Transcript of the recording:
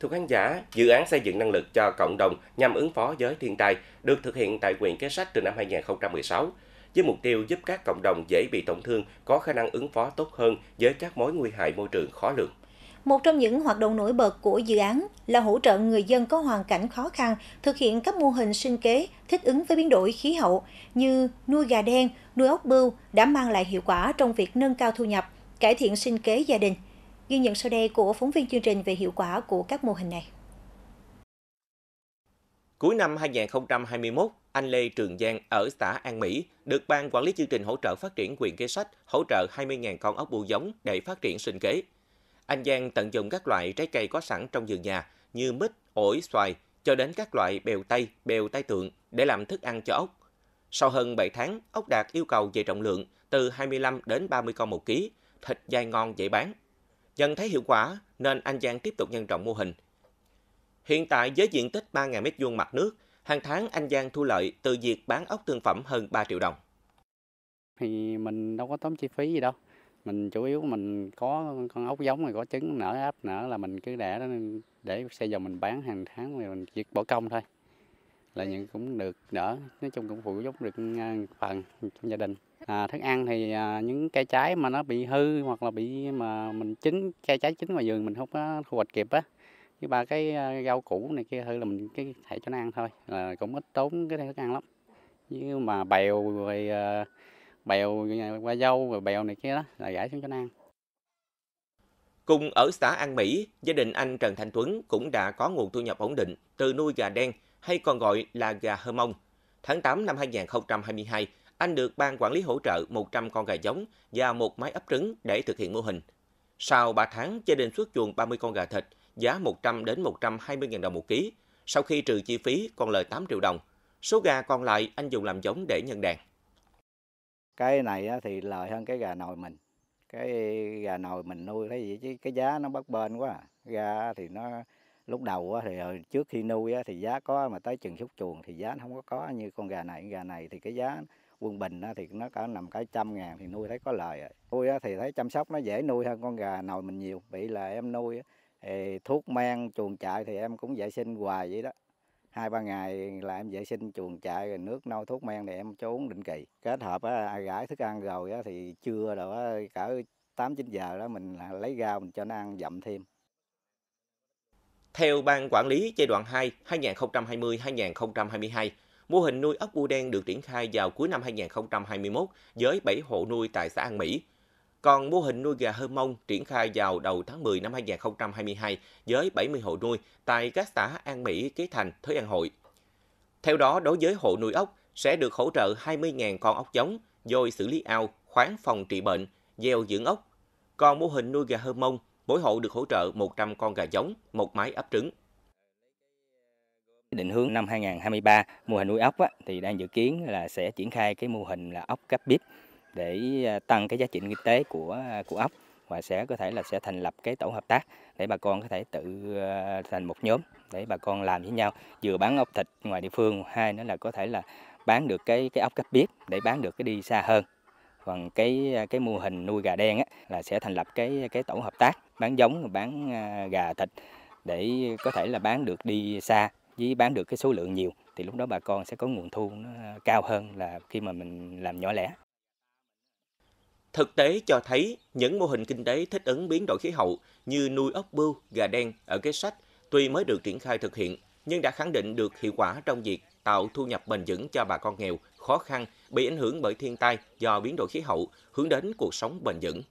Thưa khán giả, dự án xây dựng năng lực cho cộng đồng nhằm ứng phó với thiên tai được thực hiện tại quyền Kế Sách từ năm 2016 với mục tiêu giúp các cộng đồng dễ bị tổn thương có khả năng ứng phó tốt hơn với các mối nguy hại môi trường khó lường. Một trong những hoạt động nổi bật của dự án là hỗ trợ người dân có hoàn cảnh khó khăn thực hiện các mô hình sinh kế thích ứng với biến đổi khí hậu như nuôi gà đen, nuôi ốc bươu đã mang lại hiệu quả trong việc nâng cao thu nhập, cải thiện sinh kế gia đình – Ghi nhận sau đây của phóng viên chương trình về hiệu quả của các mô hình này. Cuối năm 2021, anh Lê Trường Giang ở xã An Mỹ được Ban Quản lý chương trình hỗ trợ phát triển quyền kế sách hỗ trợ 20.000 con ốc bươu giống để phát triển sinh kế. Anh Giang tận dụng các loại trái cây có sẵn trong vườn nhà như mít, ổi, xoài cho đến các loại bèo tây, bèo tai tượng để làm thức ăn cho ốc. Sau hơn 7 tháng, ốc đạt yêu cầu về trọng lượng từ 25 đến 30 con một ký, thịt dai ngon dễ bán. Nhận thấy hiệu quả nên anh Giang tiếp tục nhân rộng mô hình. Hiện tại với diện tích 3.000 m2 mặt nước, hàng tháng anh Giang thu lợi từ việc bán ốc thương phẩm hơn 3 triệu đồng. Thì mình đâu có tốn chi phí gì đâu. Mình chủ yếu mình có con ốc giống rồi có trứng nở áp nở là mình cứ để đó để xây dầu mình bán hàng tháng rồi mình chỉ bỏ công thôi là những cũng được đỡ nói chung cũng phụ giúp được à, phần trong gia đình à, thức ăn thì à, những cây trái mà nó bị hư hoặc là bị mà mình chín cây trái chín ngoài vườn mình không có thu hoạch kịp á với ba cái à, rau củ này kia hư là mình cái thể cho nó ăn thôi là cũng ít tốn cái thức ăn lắm như mà bèo rồi à, bèo qua dâu rồi bèo này kia đó là giải xuống cho nó ăn Cùng ở xã An Mỹ, gia đình anh Trần Thành Tuấn cũng đã có nguồn thu nhập ổn định từ nuôi gà đen hay còn gọi là gà hơ mông. Tháng 8 năm 2022, anh được ban quản lý hỗ trợ 100 con gà giống và một máy ấp trứng để thực hiện mô hình. Sau 3 tháng, gia đình xuất chuồng 30 con gà thịt, giá 100 đến 120 000 đồng một ký. Sau khi trừ chi phí, còn lời 8 triệu đồng. Số gà còn lại anh dùng làm giống để nhân đàn. Cái này thì lợi hơn cái gà nồi mình. Cái gà nồi mình nuôi thấy vậy chứ cái giá nó bất bền quá. À. Gà thì nó lúc đầu thì ờ, trước khi nuôi thì giá có mà tới chừng xúc chuồng thì giá nó không có có như con gà này gà này thì cái giá quân bình thì nó có nằm cái trăm ngàn thì nuôi thấy có lời nuôi thì thấy chăm sóc nó dễ nuôi hơn con gà nồi mình nhiều bị là em nuôi thì thuốc men chuồng trại thì em cũng vệ sinh hoài vậy đó hai ba ngày là em vệ sinh chuồng trại rồi nước nâu thuốc men thì em cho uống định kỳ kết hợp ai gãi thức ăn rồi thì trưa rồi cả tám chín giờ đó mình lấy rau mình cho nó ăn dặm thêm theo Ban Quản lý giai đoạn 2 2020-2022, mô hình nuôi ốc bu đen được triển khai vào cuối năm 2021 với 7 hộ nuôi tại xã An Mỹ. Còn mô hình nuôi gà hơ mông triển khai vào đầu tháng 10 năm 2022 với 70 hộ nuôi tại các xã An Mỹ, Kế Thành, Thới An Hội. Theo đó, đối với hộ nuôi ốc sẽ được hỗ trợ 20.000 con ốc giống, dôi xử lý ao, khoáng phòng trị bệnh, gieo dưỡng ốc. Còn mô hình nuôi gà hơ mông mỗi hộ được hỗ trợ 100 con gà giống, một máy ấp trứng. Định hướng năm 2023, mô hình nuôi ốc á, thì đang dự kiến là sẽ triển khai cái mô hình là ốc cáp bếp để à, tăng cái giá trị kinh tế của à, của ốc và sẽ có thể là sẽ thành lập cái tổ hợp tác để bà con có thể tự à, thành một nhóm để bà con làm với nhau vừa bán ốc thịt ngoài địa phương hai nữa là có thể là bán được cái cái ốc cách biết để bán được cái đi xa hơn còn cái à, cái mô hình nuôi gà đen á, là sẽ thành lập cái cái tổ hợp tác bán giống bán à, gà thịt để có thể là bán được đi xa với bán được cái số lượng nhiều thì lúc đó bà con sẽ có nguồn thu nó cao hơn là khi mà mình làm nhỏ lẻ. Thực tế cho thấy những mô hình kinh tế thích ứng biến đổi khí hậu như nuôi ốc bươu, gà đen ở kế sách tuy mới được triển khai thực hiện nhưng đã khẳng định được hiệu quả trong việc tạo thu nhập bền vững cho bà con nghèo, khó khăn, bị ảnh hưởng bởi thiên tai do biến đổi khí hậu, hướng đến cuộc sống bền vững.